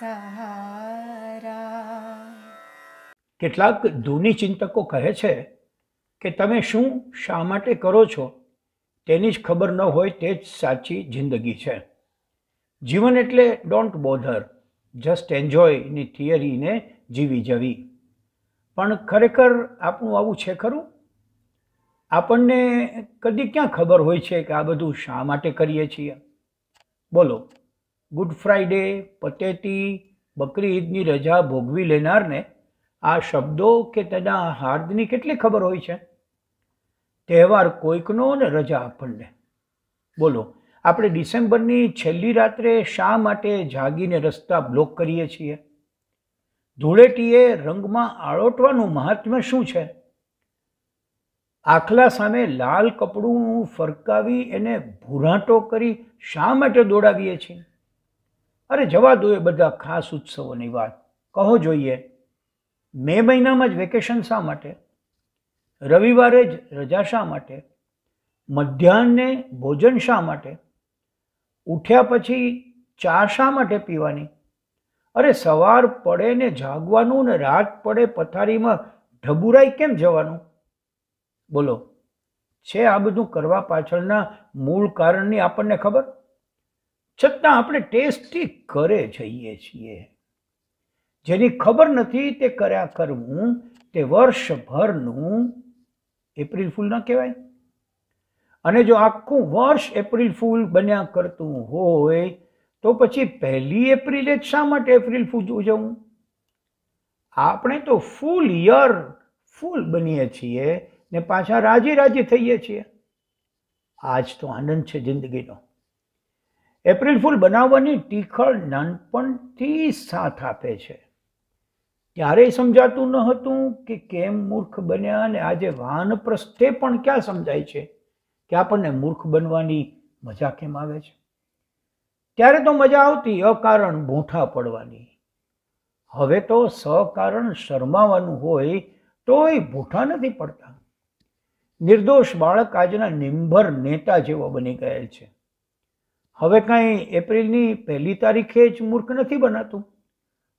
સહારા કેટલાક ધૂની ચિંતકો કહે છે કે તમે શું શા માટે કરો છો તેની જ ખબર ન હોય તે જ સાચી જિંદગી છે જીવન એટલે ડોન્ટ બોધર જસ્ટ એન્જોયની થિયરીને જીવી જવી પણ ખરેખર આપણું આવું છે ખરું આપણને કદી ક્યાં ખબર હોય છે કે આ બધું શા માટે કરીએ છીએ બોલો ગુડ ફ્રાઈડે પતેતી બકરી ઈદની રજા ભોગવી લેનારને આ શબ્દો કે તેના હાર્દની કેટલી ખબર હોય છે તહેવાર કોઈકનો ને રજા આપણને બોલો આપણે ડિસેમ્બરની છેલ્લી રાત્રે શા માટે જાગીને રસ્તા બ્લોક કરીએ છીએ ધૂળેટીએ રંગમાં આળોટવાનું મહાત્મ્ય શું છે આખલા સામે લાલ કપડું ફરકાવી એને ભૂરાટો કરી શા માટે દોડાવીએ છીએ અરે જવા દો એ બધા ખાસ ઉત્સવોની વાત કહો જોઈએ મે મહિનામાં જ વેકેશન શા માટે રવિવારે જ રજા શા માટે મધ્યાહને ભોજન શા માટે ઉઠ્યા પછી ચા શા માટે પીવાની અરે સવાર પડે ને જાગવાનું ને રાત પડે પથારીમાં ઢબુરાઈ કેમ જવાનું બોલો છે આ બધું કરવા પાછળના મૂળ કારણની આપણને ખબર છતાં આપણે ટેસ્ટી કરે જઈએ છીએ જેની ખબર નથી તે કર્યા કરવું તે વર્ષભરનું એપ્રિલ ફૂલ ન કહેવાય અને જો આખું વર્ષ એપ્રિલ ફૂલ બન્યા કરતું હોય તો પછી પહેલી એપ્રિલે જ શા માટે એપ્રિલ ફૂલ ઉજવું આપણે તો ફૂલ યર ફૂલ બનીએ છીએ ને પાછા રાજી રાજી થઈએ છીએ આજ તો આનંદ છે જિંદગીનો એપ્રિલ ફૂલ બનાવવાની ટીખળ નાનપણથી સાથ આપે છે ક્યારેય સમજાતું ન હતું કે કેમ મૂર્ખ બન્યા અને આજે વાહન પ્રસ્થે પણ ક્યાં સમજાય છે કે આપણને મૂર્ખ બનવાની મજા કેમ આવે છે ત્યારે તો મજા આવતી અકારણ ભૂંઠા પડવાની હવે તો સકારણ શરમાવાનું હોય તોય ભૂઠા નથી પડતા નિર્દોષ બાળક આજના નિંભર નેતા જેવો બની ગયેલ છે હવે કાંઈ એપ્રિલની પહેલી તારીખે જ મૂર્ખ નથી બનાતું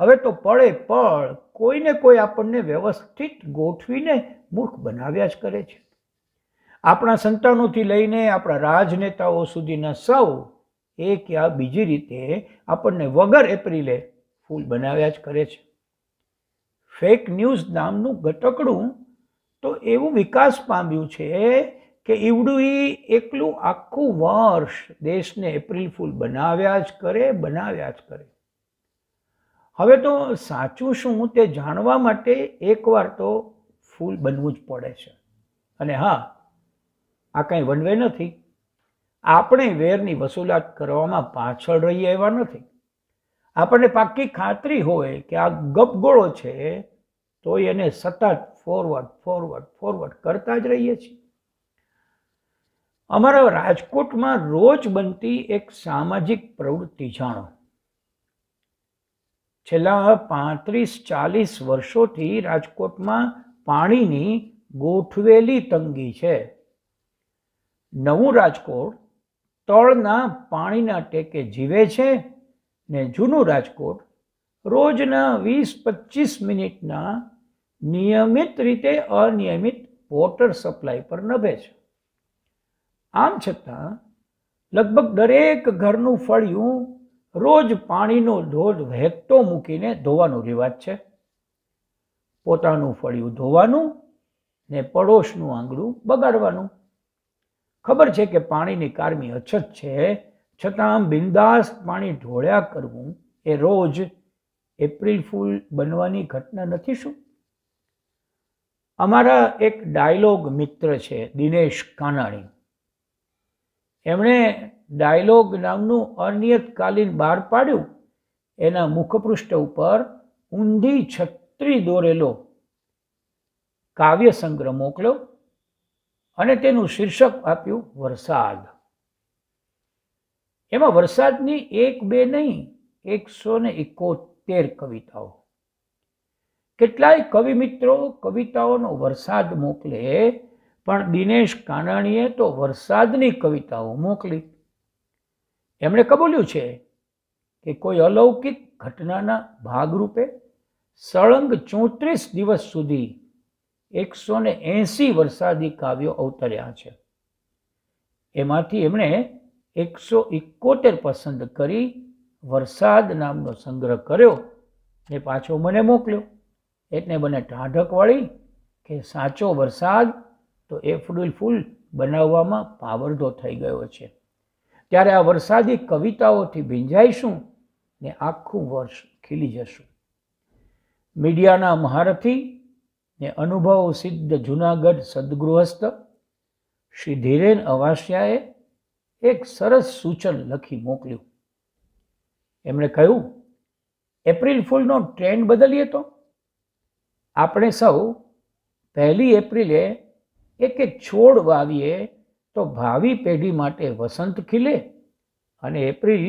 હવે તો પળે પળ કોઈને કોઈ આપણને વ્યવસ્થિત ગોઠવીને મૂર્ખ બનાવ્યા જ કરે છે આપણા સંતાનોથી લઈને આપણા રાજનેતાઓ સુધીના સૌ એક આ બીજી રીતે આપણને વગર એપ્રિલે ફૂલ બનાવ્યા જ કરે છે ફેક ન્યૂઝ નામનું ઘટકડું તો એવું વિકાસ પામ્યું છે કે ઈવડું એકલું આખું વર્ષ દેશને એપ્રિલ ફૂલ બનાવ્યા જ કરે બનાવ્યા જ કરે હવે તો સાચું શું તે જાણવા માટે એકવાર તો ફૂલ બનવું જ પડે છે અને હા આ કાંઈ વનવે નથી આપણે વેરની વસૂલાત કરવામાં પાછળ રહીએ એવા નથી આપણને પાક્કી ખાતરી હોય કે આ ગપગોળો છે તો એને સતત ફોરવર્ડ ફોરવર્ડ ફોરવર્ડ કરતા જ રહીએ છીએ અમારા રાજકોટમાં રોજ બનતી એક સામાજિક પ્રવૃત્તિ જાણો છેલ્લા પાંત્રીસ ચાલીસ વર્ષોથી રાજકોટમાં પાણીની ગોઠવેલી તંગી છે નવું રાજકોટ તળના પાણીના ટેકે જીવે છે ને જૂનું રાજકોટ રોજના વીસ પચીસ મિનિટના નિયમિત રીતે અનિયમિત વોટર સપ્લાય પર નભે છે આમ છતાં લગભગ દરેક ઘરનું ફળિયું રોજ પાણીનો ધોધ વહેતો મૂકીને ધોવાનો રિવાજ છે પોતાનું ફળિયું ધોવાનું ને પડોશનું આંગળું બગાડવાનું ખબર છે કે પાણીની કારમી અછત છે છતાં આમ બિંદાસ પાણી ઢોળ્યા કરવું એ રોજ એપ્રિલ ફૂલ બનવાની ઘટના નથી શું અમારા એક ડાયલોગ મિત્ર છે દિનેશ કાનાણી એમણે ડાયલોગ નામનું અનિયતકાલીન બહાર પાડ્યું એના મુખપૃષ્ઠ ઉપર ઊંધી છત્રી દોરેલો કાવ્ય સંગ્રહ મોકલ્યો અને તેનું શીર્ષક આપ્યું વરસાદ એમાં વરસાદની એક બે નહીં એકસો ને એકોતેર કવિતાઓ કેટલાય કવિ મિત્રો કવિતાઓનો વરસાદ મોકલે પણ દિનેશ કાનાણીએ તો વરસાદની કવિતાઓ મોકલી એમણે કબૂલ્યું છે કે કોઈ અલૌકિક ઘટનાના ભાગરૂપે સળંગ ચોત્રીસ દિવસ સુધી એકસો ને એંસી વરસાદી કાવ્યો અવતર્યા છે એમાંથી એમણે એકસો એકોતેર પસંદ કરી વરસાદ નામનો સંગ્રહ કર્યો ને પાછો મને મોકલ્યો એટલે મને ટાઢક વળી કે સાચો વરસાદ તો એ ફૂલ ફૂલ બનાવવામાં પાવરધો થઈ ગયો છે ત્યારે આ વરસાદી કવિતાઓથી ભીંજાઈશું ને આખું વર્ષ ખીલી જશું મીડિયાના મહારથી ને અનુભવ સિદ્ધ જૂનાગઢ સદગૃહસ્થ શ્રી ધીરેન અવાસિયાએ એક સરસ સૂચન લખી મોકલ્યું એમણે કહ્યું એપ્રિલ ફૂલનો ટ્રેન્ડ બદલીએ તો આપણે સૌ પહેલી એપ્રિલે એક એક છોડ વાવીએ તો ભાવિ પેઢી માટે વસંત ખીલે અને એપ્રિલ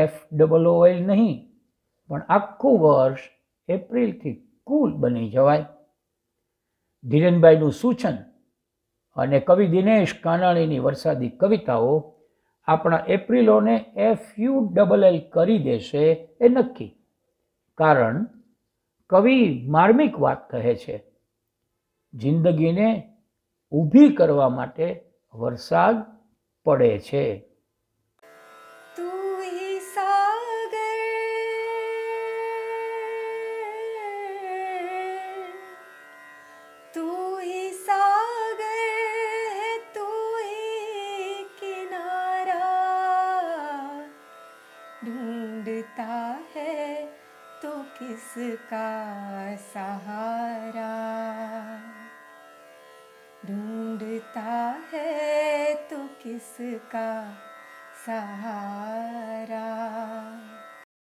એફ ડબલ ઓએલ નહીં પણ આખું વર્ષ એપ્રિલથી કુલ બની જવાય ધીરેનભાઈનું સૂચન અને કવિ દિનેશ કાનાણીની વરસાદી કવિતાઓ આપણા એપ્રિલોને એફ યુ ડબલ એલ કરી દેશે એ નક્કી કારણ કવિ માર્મિક વાત કહે છે જિંદગીને ઊભી કરવા માટે વરસાદ પડે છે है तो किसका सहारा ढूंढता है तो किसका सहारा